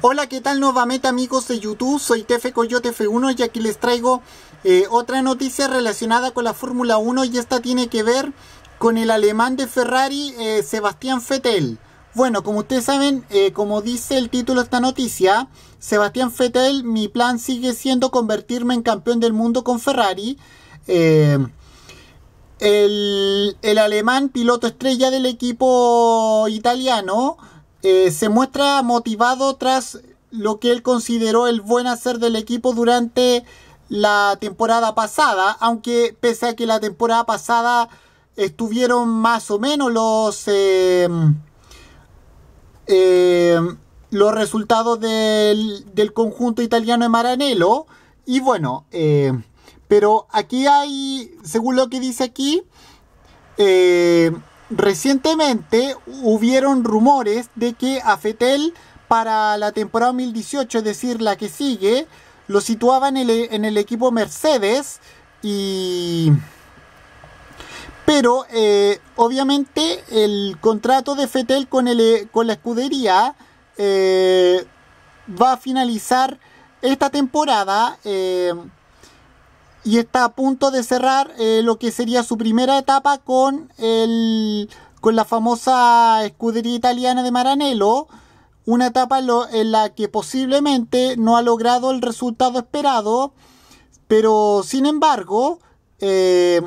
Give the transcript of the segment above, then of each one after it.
Hola, ¿qué tal nuevamente amigos de YouTube? Soy Tefe Coyote F1 y aquí les traigo eh, otra noticia relacionada con la Fórmula 1 y esta tiene que ver con el alemán de Ferrari, eh, Sebastián Vettel. Bueno, como ustedes saben, eh, como dice el título de esta noticia, Sebastián Vettel, mi plan sigue siendo convertirme en campeón del mundo con Ferrari. El, el alemán piloto estrella del equipo italiano este, se muestra motivado tras lo que él consideró el buen hacer del equipo durante la temporada pasada, aunque pese a que la temporada pasada estuvieron más o menos los, em, em, los resultados del, conjunto italiano de Maranello. Y bueno, em, pero aquí hay, según lo que dice aquí, Recientemente hubieron rumores de que Fetel para la temporada 2018, es decir, la que sigue, lo situaba e, en el, equipo Mercedes y... Pero eh, obviamente el contrato de Fetel con, eh, con la escudería eh, va a finalizar esta temporada y está a punto de cerrar eh, lo que sería su primera etapa con, con la famosa escudería italiana de Maranello, una etapa en la que posiblemente no ha logrado el resultado esperado, pero sin embargo eh,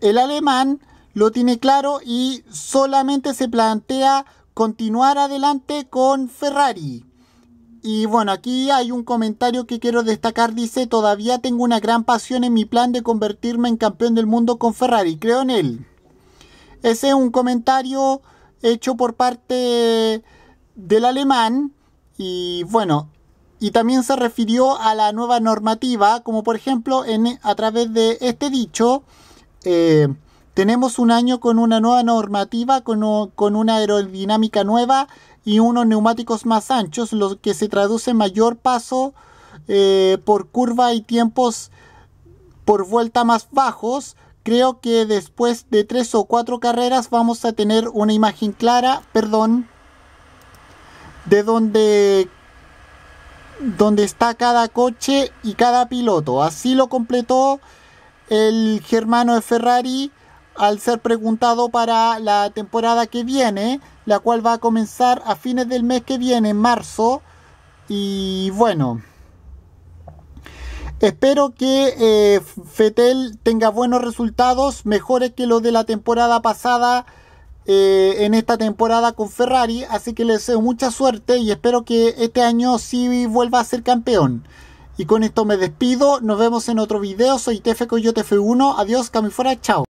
el alemán lo tiene claro y solamente se plantea continuar adelante con Ferrari. Y bueno, aquí hay un comentario que quiero destacar. Dice, todavía tengo una gran pasión en mi plan de convertirme en campeón del mundo con Ferrari. Creo en él. Ese es un comentario hecho por parte del alemán. Y bueno, y también se refirió a la nueva normativa, como por ejemplo en, a través de este dicho. Eh, tenemos un año con una nueva normativa, con, una aerodinámica nueva y unos neumáticos más anchos, lo que se traduce en mayor paso eh, por curva y tiempos por vuelta más bajos. Creo que después de tres o cuatro carreras vamos a tener una imagen clara, perdón, de dónde donde está cada coche y cada piloto. Así lo completó el germano de Ferrari al ser preguntado para la temporada que viene, la cual va a comenzar a fines del mes que viene, en marzo. Y bueno, espero que eh, Fetel tenga buenos resultados, mejores que los de la temporada pasada. Eh, en esta temporada con Ferrari, así que le deseo mucha suerte y espero que este año sí vuelva a ser campeón. Y con esto me despido, nos vemos en otro video, soy Tefe yo tf 1 adiós, fuera chao.